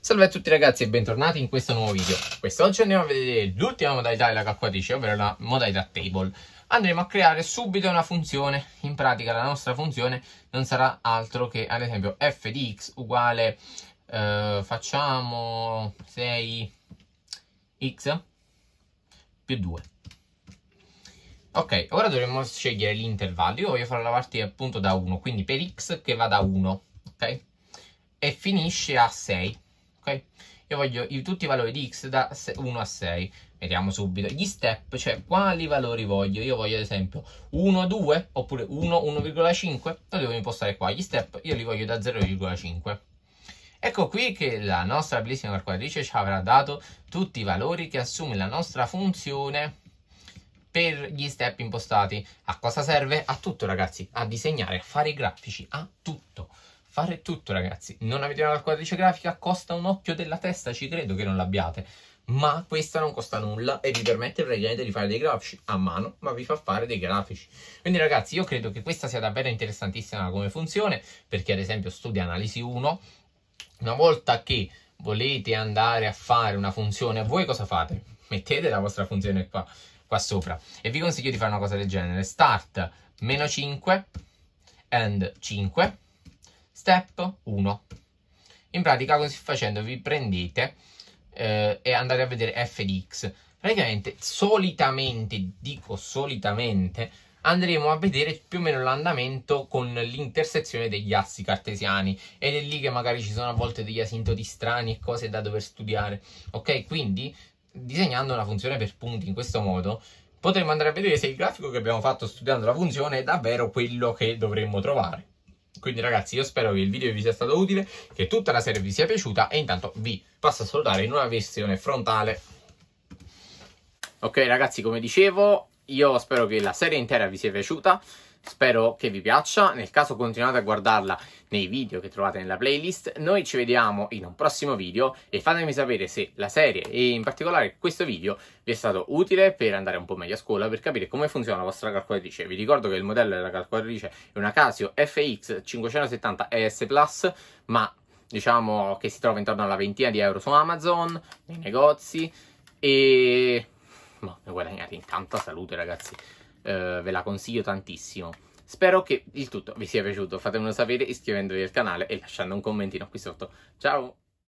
Salve a tutti ragazzi e bentornati in questo nuovo video. Quest'oggi andiamo a vedere l'ultima modalità della calcolatrice, ovvero la modalità table. Andremo a creare subito una funzione, in pratica la nostra funzione non sarà altro che ad esempio f di x uguale, eh, facciamo 6x più 2. Ok, ora dovremmo scegliere l'intervallo, io voglio fare la partita appunto da 1, quindi per x che va da 1, ok? E finisce a 6 io voglio i, tutti i valori di x da 1 a 6. Vediamo subito gli step, cioè quali valori voglio. Io voglio ad esempio 1, 2 oppure 1, 1,5. Lo devo impostare qua. Gli step io li voglio da 0,5. Ecco qui che la nostra bellissima calcolatrice ci avrà dato tutti i valori che assume la nostra funzione per gli step impostati. A cosa serve? A tutto ragazzi, a disegnare, a fare i grafici, a tutto fare tutto ragazzi. Non avete una calcolatrice grafica? Costa un occhio della testa, ci credo che non l'abbiate. Ma questa non costa nulla e vi permette praticamente di fare dei grafici a mano, ma vi fa fare dei grafici. Quindi ragazzi, io credo che questa sia davvero interessantissima come funzione, perché ad esempio studia analisi 1, una volta che volete andare a fare una funzione, voi cosa fate? Mettete la vostra funzione qua, qua sopra e vi consiglio di fare una cosa del genere. Start meno 5 and 5 Step 1. In pratica così facendo vi prendete eh, e andate a vedere f di x. Praticamente solitamente, dico solitamente, andremo a vedere più o meno l'andamento con l'intersezione degli assi cartesiani ed è lì che magari ci sono a volte degli asintoti strani e cose da dover studiare. Ok, quindi disegnando una funzione per punti in questo modo potremo andare a vedere se il grafico che abbiamo fatto studiando la funzione è davvero quello che dovremmo trovare. Quindi ragazzi io spero che il video vi sia stato utile, che tutta la serie vi sia piaciuta e intanto vi passo a salutare in una versione frontale. Ok ragazzi come dicevo io spero che la serie intera vi sia piaciuta Spero che vi piaccia, nel caso continuate a guardarla nei video che trovate nella playlist. Noi ci vediamo in un prossimo video e fatemi sapere se la serie e in particolare questo video vi è stato utile per andare un po' meglio a scuola, per capire come funziona la vostra calcolatrice. Vi ricordo che il modello della calcolatrice è una Casio FX 570 ES Plus, ma diciamo che si trova intorno alla ventina di euro su Amazon, nei negozi e... Ma ne guadagnate in tanta salute ragazzi eh, ve la consiglio tantissimo. Spero che il tutto vi sia piaciuto, fatemelo sapere iscrivendovi al canale e lasciando un commentino qui sotto. Ciao!